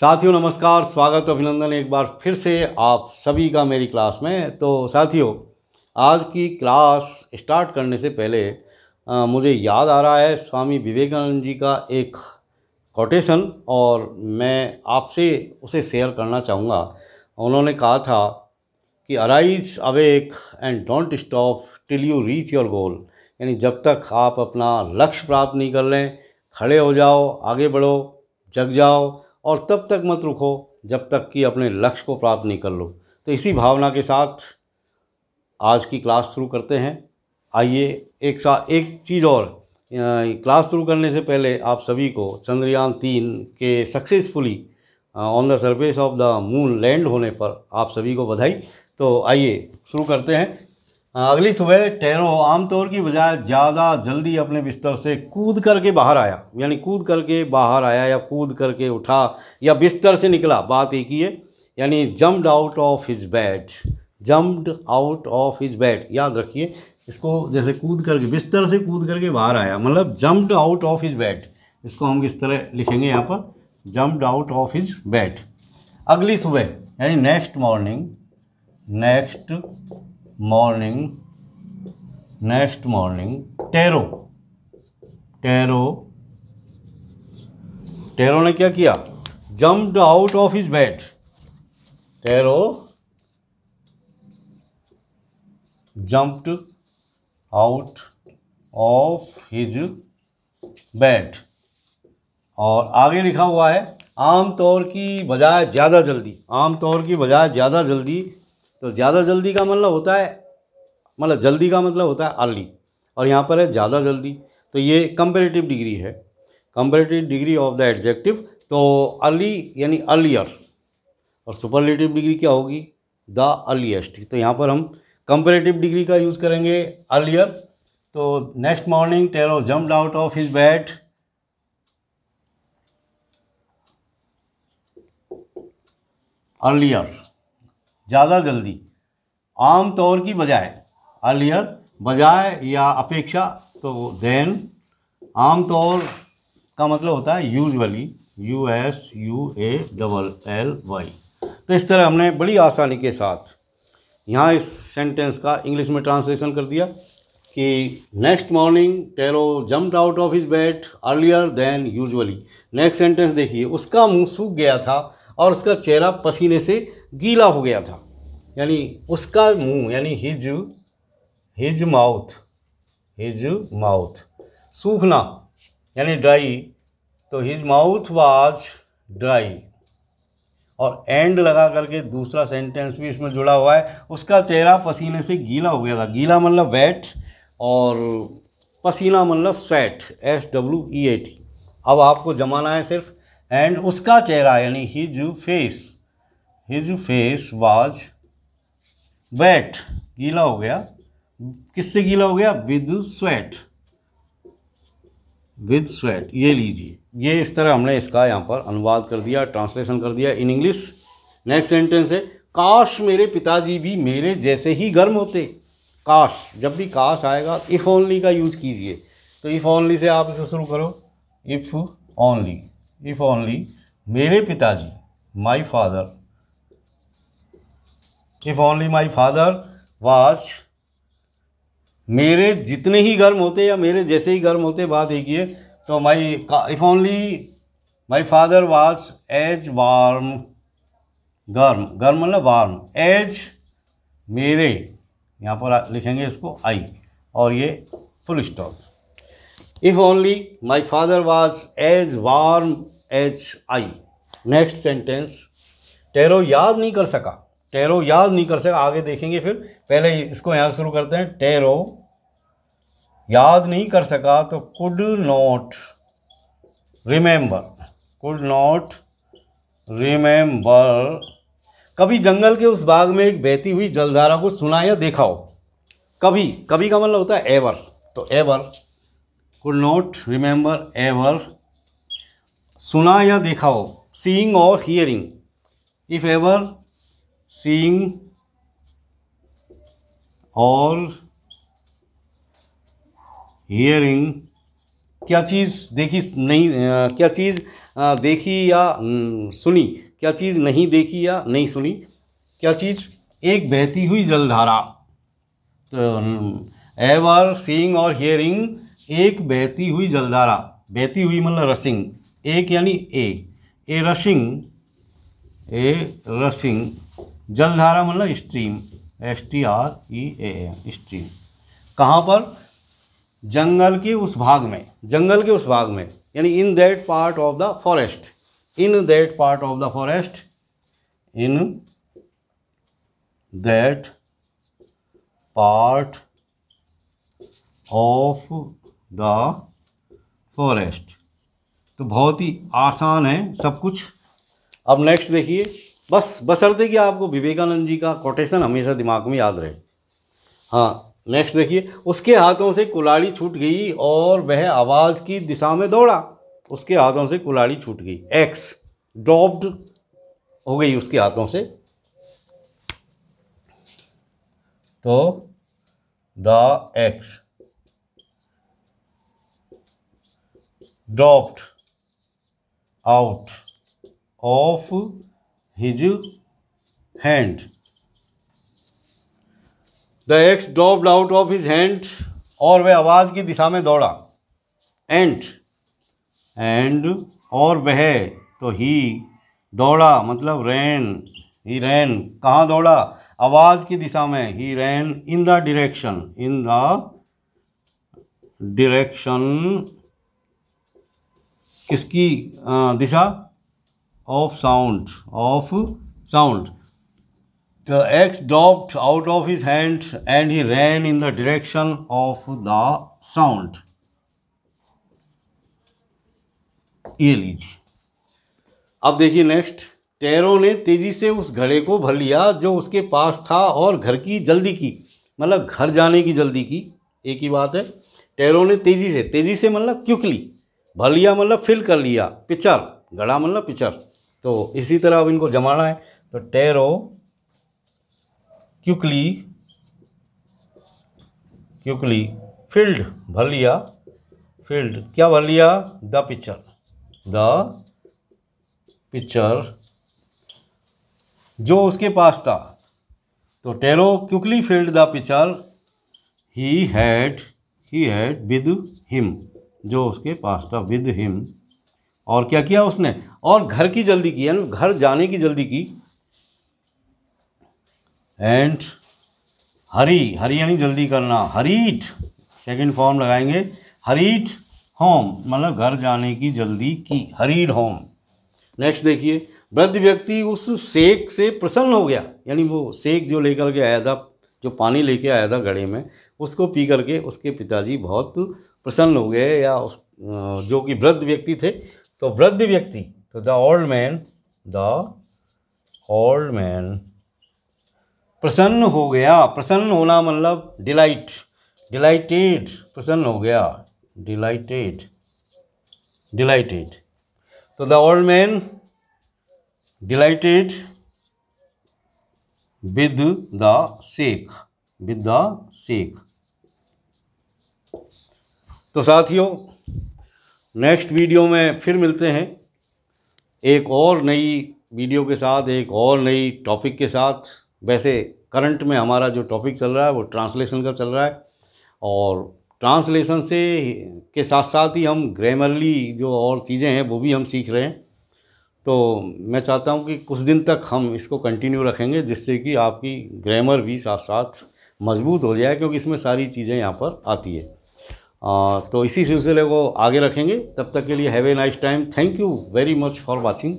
साथियों नमस्कार स्वागत अभिनंदन एक बार फिर से आप सभी का मेरी क्लास में तो साथियों आज की क्लास स्टार्ट करने से पहले आ, मुझे याद आ रहा है स्वामी विवेकानंद जी का एक कोटेशन और मैं आपसे उसे शेयर करना चाहूँगा उन्होंने कहा था कि arise awake and don't stop till you reach your goal यानी जब तक आप अपना लक्ष्य प्राप्त नहीं कर लें खड़े हो जाओ आगे बढ़ो जग जाओ और तब तक मत रुको जब तक कि अपने लक्ष्य को प्राप्त नहीं कर लो तो इसी भावना के साथ आज की क्लास शुरू करते हैं आइए एक साथ एक चीज़ और क्लास शुरू करने से पहले आप सभी को चंद्रयान तीन के successfully on the surface of the moon land होने पर आप सभी को बधाई तो आइए शुरू करते हैं अगली सुबह टहरो आमतौर की बजाय ज़्यादा जल्दी अपने बिस्तर से कूद करके बाहर आया यानी कूद करके बाहर आया या कूद करके उठा या बिस्तर से निकला बात एक ही है यानी jumped out of his bed jumped out of his bed याद रखिए इसको जैसे कूद करके बिस्तर से कूद करके बाहर आया मतलब jumped out of his bed इसको हम किस तरह लिखेंगे यहाँ पर jumped out of his bed अगली सुबह यानी next morning next morning next morning Taro Taro Taro ने क्या किया jumped out of his bed Taro jumped out of his bed और आगे लिखा हुआ है आमतौर की बजाय ज़्यादा जल्दी आमतौर की बजाय ज़्यादा जल्दी तो ज़्यादा जल्दी का मतलब होता है मतलब जल्दी का मतलब होता है अर्ली और यहाँ पर है ज़्यादा जल्दी तो ये कंपेरेटिव डिग्री है comparative degree of the adjective तो अर्ली यानी अर्लियर और सुपरलेटिव डिग्री क्या होगी द अर्लीस्ट तो यहाँ पर हम कंपेरेटिव डिग्री का यूज़ करेंगे अर्लियर तो next morning Taro jump out of his bed earlier ज़्यादा जल्दी आम तौर की बजाय अर्लियर बजाय या अपेक्षा तो देन आम तौर का मतलब होता है usually U S U A double L Y तो इस तरह हमने बड़ी आसानी के साथ यहाँ इस सेंटेंस का इंग्लिश में ट्रांसलेशन कर दिया कि next morning Taro jump out of his bed earlier than usually next sentence देखिए उसका मुंह सूख गया था और उसका चेहरा पसीने से गीला हो गया था यानी उसका मुंह यानी his his mouth his mouth सूखना यानी ड्राई तो हिज माउथ वाज ड्राई और एंड लगा करके दूसरा सेंटेंस भी इसमें जुड़ा हुआ है उसका चेहरा पसीने से गीला हो गया था गीला मतलब वेट और पसीना मतलब sweat S W E A T अब आपको जमाना है सिर्फ एंड उसका चेहरा यानी his face his face was wet गीला हो गया किससे गीला हो गया विद स्वेट विद स्वेट ये लीजिए ये इस तरह हमने इसका यहाँ पर अनुवाद कर दिया ट्रांसलेशन कर दिया इन इंग्लिश नेक्स्ट सेंटेंस है काश मेरे पिताजी भी मेरे जैसे ही गर्म होते काश जब भी काश आएगा इफ़ ओनली का यूज कीजिए तो इफ़ ओनली से आप इसे शुरू करो इफ़ ओनली इफ ओनली मेरे पिताजी my father if only my father was मेरे जितने ही गर्म होते या मेरे जैसे ही गर्म होते बात एक ही है तो my if only my father was as warm गर्म गर्म मतलब वार्म एज मेरे यहाँ पर लिखेंगे इसको आई और ये full stop if only my father was as warm as I. Next sentence Taro याद नहीं कर सका टेरो याद नहीं कर सका आगे देखेंगे फिर पहले इसको यहाँ शुरू करते हैं टेरो याद नहीं कर सका तो could not remember could not remember कभी जंगल के उस बाग में एक बहती हुई जलधारा को सुना या देखा हो कभी कभी का मतलब होता है एवर तो ever could not remember ever सुना या देखा हो सीइंग और हियरिंग इफ एवर सीइंग और हियरिंग क्या चीज़ देखी नहीं क्या चीज़ देखी या सुनी क्या चीज़ नहीं देखी या नहीं सुनी क्या चीज़ एक बहती हुई जलधारा तो एवर सीइंग और हियरिंग एक बहती हुई जलधारा बहती हुई मतलब रसिंग एक यानी ए ए रसिंग ए रसिंग जलधारा मतलब stream S T R E A stream कहाँ पर जंगल के उस भाग में जंगल के उस भाग में यानी in that part of the forest in that part of the forest in that part of the forest तो बहुत ही आसान है सब कुछ अब नेक्स्ट देखिए बस बसर कि आपको विवेकानंद जी का कोटेशन हमेशा दिमाग में याद रहे हाँ नेक्स्ट देखिए उसके हाथों से कुलाड़ी छूट गई और वह आवाज़ की दिशा में दौड़ा उसके हाथों से कुलाड़ी छूट गई एक्स ड्रॉप्ड हो गई उसके हाथों से तो the axe dropped out of his hand. The axe dropped out of his hand और वह आवाज़ की दिशा में दौड़ा एंड एंड और वह तो ही दौड़ा मतलब रैन ही रैन कहाँ दौड़ा आवाज़ की दिशा में ही ran in the direction in the direction किसकी दिशा of sound of sound the axe dropped out of his hand and he ran in the direction of the sound ये लीजिए अब देखिए नेक्स्ट टेरो ने तेजी से उस घड़े को भर लिया जो उसके पास था और घर की जल्दी की मतलब घर जाने की जल्दी की एक ही बात है टेरो ने तेजी से तेजी से मतलब क्विकली भर लिया मतलब फिल कर लिया पिक्चर गड़ा मतलब पिक्चर तो इसी तरह अब इनको जमाना है तो टेरो क्यूकली क्यूकली फील्ड भर लिया फील्ड क्या भर लिया द पिक्चर द पिक्चर जो उसके पास था तो Taro quickly filled the pitcher he had he had with him जो उसके पास था विद हिम और क्या किया उसने और घर की जल्दी की यानी घर जाने की जल्दी की एंड हरी हरी यानी जल्दी करना हरीट सेकंड फॉर्म लगाएंगे हरीट होम मतलब घर जाने की जल्दी की हरीड होम नेक्स्ट देखिए वृद्ध व्यक्ति उस सेक से प्रसन्न हो गया यानी वो सेक जो लेकर के आया था जो पानी लेके आया था घड़े में उसको पी करके उसके पिताजी बहुत प्रसन्न हो गए या उस जो कि वृद्ध व्यक्ति थे तो वृद्ध व्यक्ति तो the old man the old man प्रसन्न हो गया प्रसन्न होना मतलब डिलाइट डिलाइटेड प्रसन्न हो गया डिलाइटेड डिलाइटेड तो the old man delighted with the sake with the sake तो साथियों नेक्स्ट वीडियो में फिर मिलते हैं एक और नई वीडियो के साथ एक और नई टॉपिक के साथ वैसे करंट में हमारा जो टॉपिक चल रहा है वो ट्रांसलेशन का चल रहा है और ट्रांसलेशन से के साथ साथ ही हम ग्रामरली जो और चीज़ें हैं वो भी हम सीख रहे हैं तो मैं चाहता हूँ कि कुछ दिन तक हम इसको कंटिन्यू रखेंगे जिससे कि आपकी ग्रामर भी साथ साथ मजबूत हो जाए क्योंकि इसमें सारी चीज़ें यहाँ पर आती है आ, तो इसी सिलसिले को आगे रखेंगे तब तक के लिए have a nice time thank you very much for watching